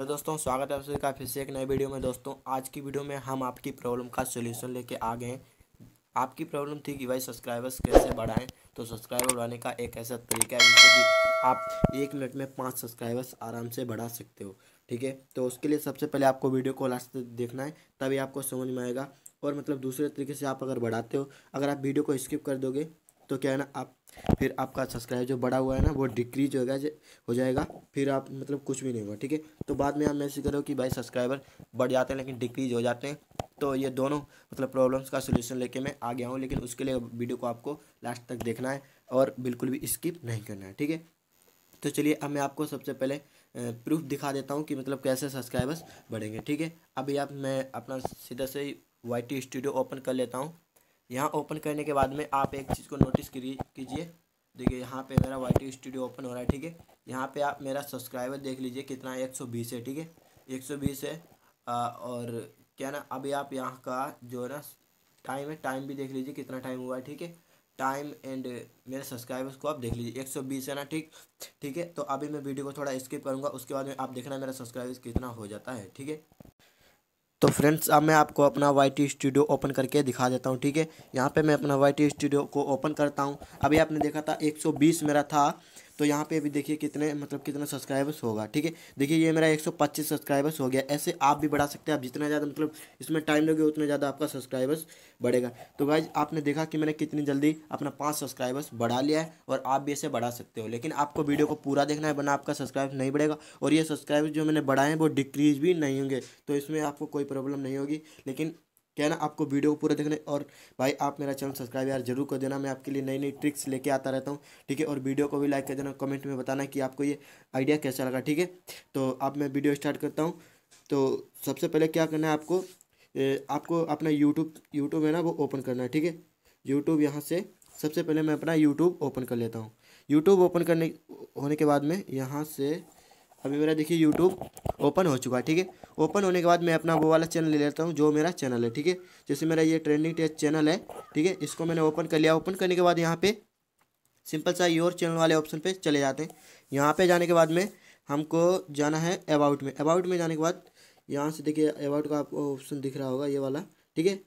तो दोस्तों स्वागत है आप सभी का फिर से एक नए वीडियो में दोस्तों आज की वीडियो में हम आपकी प्रॉब्लम का सोल्यूशन लेके आ गए हैं आपकी प्रॉब्लम थी कि भाई सब्सक्राइबर्स कैसे बढ़ाएं तो सब्सक्राइबर बढ़ाने का एक ऐसा तरीका है जिससे कि आप एक मिनट में पाँच सब्सक्राइबर्स आराम से बढ़ा सकते हो ठीक है तो उसके लिए सबसे पहले आपको वीडियो को लास्ट तक देखना है तभी आपको समझ में आएगा और मतलब दूसरे तरीके से आप अगर बढ़ाते हो अगर आप वीडियो को स्किप कर दोगे तो क्या है ना आप फिर आपका सब्सक्राइब जो बढ़ा हुआ है ना वो डिक्रीज होगा हो जाएगा फिर आप मतलब कुछ भी नहीं होगा ठीक है तो बाद में आप मैसेज करो कि भाई सब्सक्राइबर बढ़ जाते हैं लेकिन डिक्रीज हो जाते हैं तो ये दोनों मतलब प्रॉब्लम्स का सोल्यूशन लेके मैं आ गया हूँ लेकिन उसके लिए वीडियो को आपको लास्ट तक देखना है और बिल्कुल भी स्किप नहीं करना है ठीक है तो चलिए अब मैं आपको सबसे पहले प्रूफ दिखा देता हूँ कि मतलब कैसे सब्सक्राइबर्स बढ़ेंगे ठीक है अभी आप मैं अपना सीधा से वाई टी स्टूडियो ओपन कर लेता हूँ यहाँ ओपन करने के बाद में आप एक चीज़ को नोटिस कीजिए देखिए यहाँ पे मेरा वाई स्टूडियो ओपन हो रहा है ठीक है यहाँ पे आप मेरा सब्सक्राइबर देख लीजिए कितना है एक सौ बीस है ठीक है एक सौ बीस है आ, और क्या ना अभी आप यहाँ का जो है ना टाइम है टाइम भी देख लीजिए कितना टाइम हुआ है ठीक है टाइम एंड मेरे सब्सक्राइबर्स को आप देख लीजिए एक सौ बीस है ना ठीक ठीक है तो अभी मैं वीडियो को थोड़ा स्किप करूँगा उसके बाद में आप देखना मेरा सब्सक्राइबर्स कितना हो जाता है ठीक है तो फ्रेंड्स अब मैं आपको अपना वाई टी स्टूडियो ओपन करके दिखा देता हूँ ठीक है यहाँ पे मैं अपना वाई टी स्टूडियो को ओपन करता हूँ अभी आपने देखा था 120 मेरा था तो यहाँ पे अभी देखिए कितने मतलब कितना सब्सक्राइबर्स होगा ठीक है देखिए ये मेरा 125 सब्सक्राइबर्स हो गया ऐसे आप भी बढ़ा सकते हैं आप जितना ज़्यादा मतलब इसमें टाइम लगे उतना ज़्यादा आपका सब्सक्राइबर्स बढ़ेगा तो भाई आपने देखा कि मैंने कितनी जल्दी अपना पाँच सब्सक्राइबर्स बढ़ा लिया है और आप भी इसे बढ़ा सकते हो लेकिन आपको वीडियो को पूरा देखना है वरना आपका सब्सक्राइब नहीं बढ़ेगा और ये सब्सक्राइबर्स जो मैंने बढ़ाए हैं वो डिक्रीज भी नहीं होंगे तो इसमें आपको कोई प्रॉब्लम नहीं होगी लेकिन क्या है ना आपको वीडियो को पूरा देखना और भाई आप मेरा चैनल सब्सक्राइब यार जरूर कर देना मैं आपके लिए नई नई ट्रिक्स लेके आता रहता हूँ ठीक है और वीडियो को भी लाइक कर देना कमेंट में बताना कि आपको ये आइडिया कैसा लगा ठीक है तो अब मैं वीडियो स्टार्ट करता हूँ तो सबसे पहले क्या करना है आपको ए, आपको अपना यूट्यूब यूट्यूब है ना वो ओपन करना है ठीक है यूट्यूब यहाँ से सबसे पहले मैं अपना यूट्यूब ओपन कर लेता हूँ यूट्यूब ओपन करने होने के बाद में यहाँ से अभी मेरा देखिए यूट्यूब ओपन हो चुका है ठीक है ओपन होने के बाद मैं अपना वो वाला चैनल ले लेता हूँ जो मेरा चैनल है ठीक है जैसे मेरा ये ट्रेंडिंग टेस्ट चैनल है ठीक है इसको मैंने ओपन कर लिया ओपन करने के बाद यहाँ पे सिंपल सा योर चैनल वाले ऑप्शन पे चले जाते हैं यहाँ पे जाने के बाद में हमको जाना है अबाउट में अबाउट में जाने के बाद यहाँ से देखिए अबाउट का आपको ऑप्शन दिख रहा होगा ये वाला ठीक है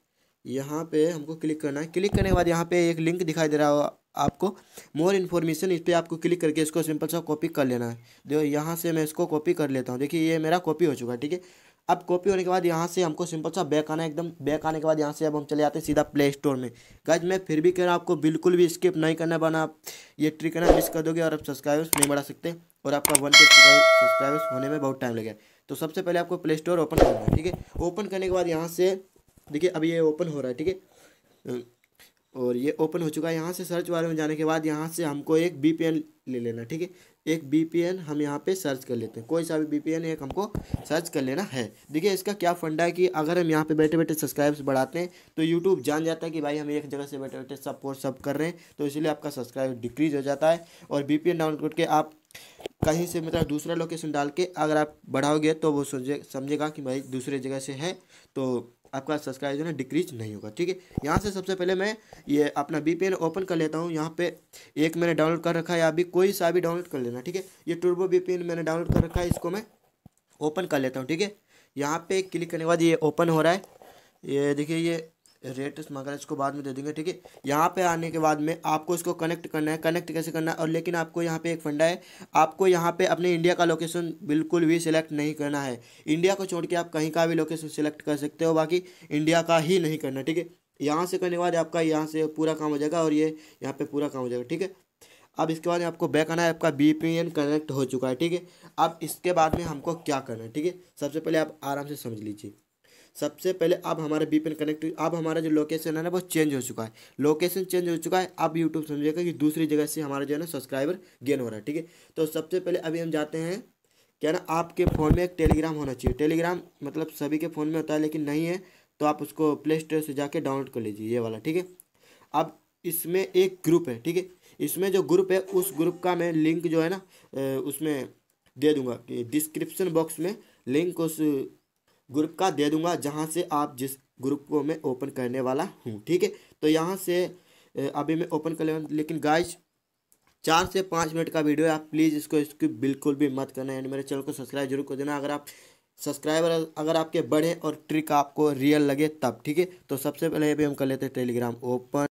यहाँ पर हमको क्लिक करना है क्लिक करने के बाद यहाँ पर एक लिंक दिखाई दे रहा होगा आपको मोर इन्फॉर्मेशन इस पर आपको क्लिक करके इसको सिंपल सा कॉपी कर लेना है देखो यहाँ से मैं इसको कॉपी कर लेता हूँ देखिए ये मेरा कॉपी हो चुका है ठीक है अब कॉपी होने के बाद यहाँ से हमको सिंपल सा बैक आना है एकदम बैक आने के बाद यहाँ से अब हम चले जाते हैं सीधा प्ले स्टोर में गाइज मैं फिर भी कह रहा हूँ आपको बिल्कुल भी स्किप नहीं करना बना आप ये ट्रिक है ना मिस कर दोगे और आप सब्सक्राइबर्स नहीं बढ़ा सकते और आपका वन के सब्सक्राइबर्स होने में बहुत टाइम लगेगा तो सबसे पहले आपको प्ले स्टोर ओपन करना है ठीक है ओपन करने के बाद यहाँ से देखिए अब ये ओपन हो रहा है ठीक है और ये ओपन हो चुका है यहाँ से सर्च वाले में जाने के बाद यहाँ से हमको एक बी ले लेना ठीक है एक बी हम यहाँ पे सर्च कर लेते हैं कोई सा भी बी एक हमको सर्च कर लेना है देखिए इसका क्या फंडा है कि अगर हम यहाँ पे बैठे बैठे सब्सक्राइब्स बढ़ाते हैं तो यूट्यूब जान जाता है कि भाई हम एक जगह से बैठे बैठे सब कोर्स सब कर रहे हैं तो इसलिए आपका सब्सक्राइब डिक्रीज हो जाता है और बी डाउनलोड करके आप कहीं से मतलब दूसरा लोकेशन डाल के अगर आप बढ़ाओगे तो वो समझेगा कि भाई दूसरे जगह से है तो आपका सब्सक्राइब जो है डिक्रीज नहीं होगा ठीक है यहाँ से सबसे पहले मैं ये अपना बी ओपन कर लेता हूँ यहाँ पे एक मैंने डाउनलोड कर रखा है अभी कोई सा भी डाउनलोड कर लेना ठीक है ये टूर्बो बी मैंने डाउनलोड कर रखा है इसको मैं ओपन कर लेता हूँ ठीक है यहाँ पे क्लिक करने के बाद ये ओपन हो रहा है ये देखिए ये रेट मगर इसको बाद में दे देंगे ठीक है यहाँ पे आने के बाद में आपको इसको कनेक्ट करना है कनेक्ट कैसे करना है और लेकिन आपको यहाँ पे एक फंडा है आपको यहाँ पे अपने इंडिया का लोकेशन बिल्कुल भी सिलेक्ट नहीं करना है इंडिया को छोड़ के आप कहीं का भी लोकेशन सिलेक्ट कर सकते हो बाकी इंडिया का ही नहीं करना ठीक है यहाँ से करने के बाद आपका यहाँ से पूरा काम हो जाएगा और ये यहाँ पर पूरा काम हो जाएगा ठीक है अब इसके बाद आपको बैक आना है आपका बी कनेक्ट हो चुका है ठीक है अब इसके बाद में हमको क्या करना है ठीक है सबसे पहले आप आराम से समझ लीजिए सबसे पहले अब हमारा बीपीएन कनेक्ट अब हमारा जो लोकेशन है ना वो चेंज हो चुका है लोकेशन चेंज हो चुका है अब यूट्यूब समझेगा कि दूसरी जगह से हमारा जो है ना सब्सक्राइबर गेन हो रहा है ठीक है तो सबसे पहले अभी हम जाते हैं क्या ना आपके फ़ोन में एक टेलीग्राम होना चाहिए टेलीग्राम मतलब सभी के फ़ोन में होता है लेकिन नहीं है तो आप उसको प्ले स्टोर से जाके डाउनलोड कर लीजिए ये वाला ठीक है अब इसमें एक ग्रुप है ठीक है इसमें जो ग्रुप है उस ग्रुप का मैं लिंक जो है ना उसमें दे दूंगा डिस्क्रिप्शन बॉक्स में लिंक उस ग्रुप का दे दूंगा जहाँ से आप जिस ग्रुप को मैं ओपन करने वाला हूँ ठीक है तो यहाँ से अभी मैं ओपन कर ले लेकिन गाइज चार से पाँच मिनट का वीडियो है आप प्लीज़ इसको इसकी बिल्कुल भी मत करना यानी मेरे चैनल को सब्सक्राइब जरूर कर देना अगर आप सब्सक्राइबर अगर आपके बढ़े और ट्रिक आपको रियल लगे तब ठीक है तो सबसे पहले अभी हम कर लेते हैं टेलीग्राम ओपन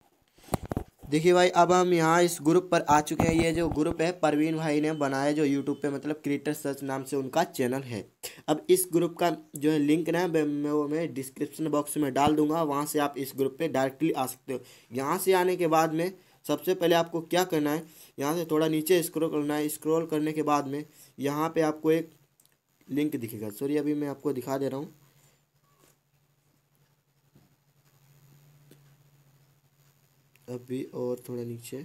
देखिए भाई अब हम यहाँ इस ग्रुप पर आ चुके हैं ये जो ग्रुप है परवीन भाई ने बनाया जो यूट्यूब पे मतलब क्रिएटर सर्च नाम से उनका चैनल है अब इस ग्रुप का जो है लिंक ना मैं वो मैं डिस्क्रिप्शन बॉक्स में डाल दूंगा वहाँ से आप इस ग्रुप पे डायरेक्टली आ सकते हो यहाँ से आने के बाद में सबसे पहले आपको क्या करना है यहाँ से थोड़ा नीचे स्क्रोल करना है स्क्रोल करने के बाद में यहाँ पर आपको एक लिंक दिखेगा सॉरी अभी मैं आपको दिखा दे रहा हूँ अभी और थोड़ा नीचे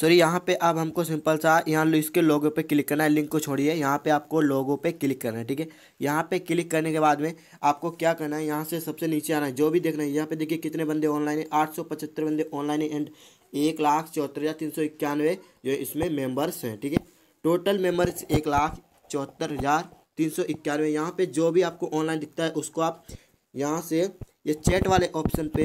सॉरी यहाँ पे अब हमको सिंपल सा यहाँ इसके लोगो पे क्लिक करना है लिंक को छोड़िए यहाँ पे आपको लोगो पे क्लिक करना है ठीक है यहाँ पे क्लिक करने के बाद में आपको क्या करना है यहाँ से सबसे नीचे आना है जो भी देखना है यहाँ पे देखिए कितने बंदे ऑनलाइन है आठ सौ पचहत्तर बंदे ऑनलाइन है एंड एक लाख चौहत्तर हज़ार तीन सौ इक्यानवे जो इसमें मेम्बर्स हैं ठीक है टोटल मेम्बर्स एक लाख चौहत्तर हज़ार तीन सौ इक्यानवे यहाँ पर जो भी आपको ऑनलाइन दिखता है उसको आप यहाँ से ये चैट वाले ऑप्शन पे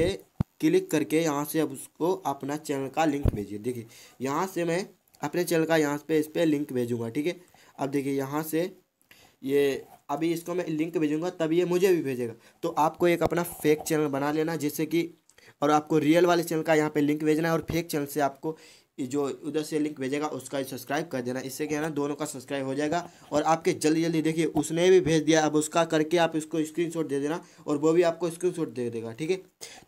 क्लिक करके यहाँ से अब उसको अपना चैनल का लिंक भेजिए देखिए यहाँ से मैं अपने चैनल का यहाँ पे इस पर लिंक भेजूँगा ठीक है अब देखिए यहाँ से ये अभी इसको मैं लिंक भेजूँगा तभी ये मुझे भी भेजेगा तो आपको एक अपना फेक चैनल बना लेना जैसे कि और आपको रियल वाले चैनल का यहाँ पे लिंक भेजना है और फेक चैनल से आपको जो उधर से लिंक भेजेगा उसका सब्सक्राइब कर देना इससे क्या है ना दोनों का सब्सक्राइब हो जाएगा और आपके जल्दी जल्दी देखिए उसने भी भेज दिया अब उसका करके आप इसको स्क्रीनशॉट दे देना और वो भी आपको स्क्रीनशॉट दे देगा ठीक है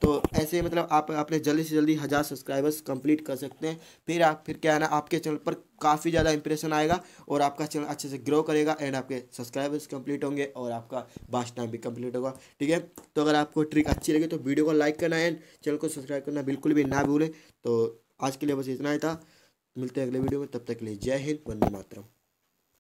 तो ऐसे मतलब आप अपने जल्दी से जल्दी हज़ार सब्सक्राइबर्स कंप्लीट कर सकते हैं फिर आप फिर क्या है ना आपके चैनल पर काफ़ी ज़्यादा इंप्रेशन आएगा और आपका चैनल अच्छे से ग्रो करेगा एंड आपके सब्सक्राइबर्स कंप्लीट होंगे और आपका बास्ट टाइम भी कंप्लीट होगा ठीक है तो अगर आपको ट्रिक अच्छी लगे तो वीडियो को लाइक करना एंड चैनल को सब्सक्राइब करना बिल्कुल भी ना भूलें तो आज के लिए बस इतना ही था मिलते हैं अगले वीडियो में तब तक के लिए जय हिंद वंदे मातरम